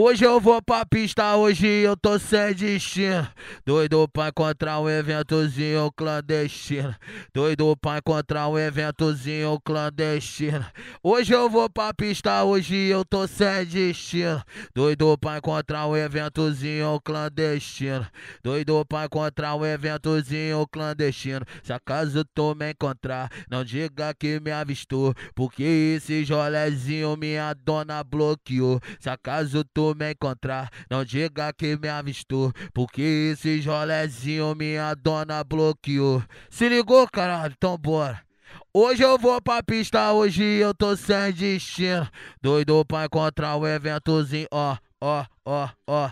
Hoje eu vou pra pista, hoje eu tô sem destino. Doido pra encontrar um eventozinho clandestino. Doido pra encontrar um eventozinho clandestino. Hoje eu vou pra pista, hoje eu tô sem destino. Doido pra encontrar um eventozinho clandestino. Doido pra encontrar um eventozinho clandestino. Se acaso tu me encontrar, não diga que me avistou. Porque esse jolezinho minha dona bloqueou. Se acaso tu me encontrar, não diga que me avistou, porque esse rolezinho minha dona bloqueou. Se ligou, caralho? Então bora. Hoje eu vou pra pista, hoje eu tô sem destino. Doido pra encontrar o eventozinho, ó, ó, ó, ó.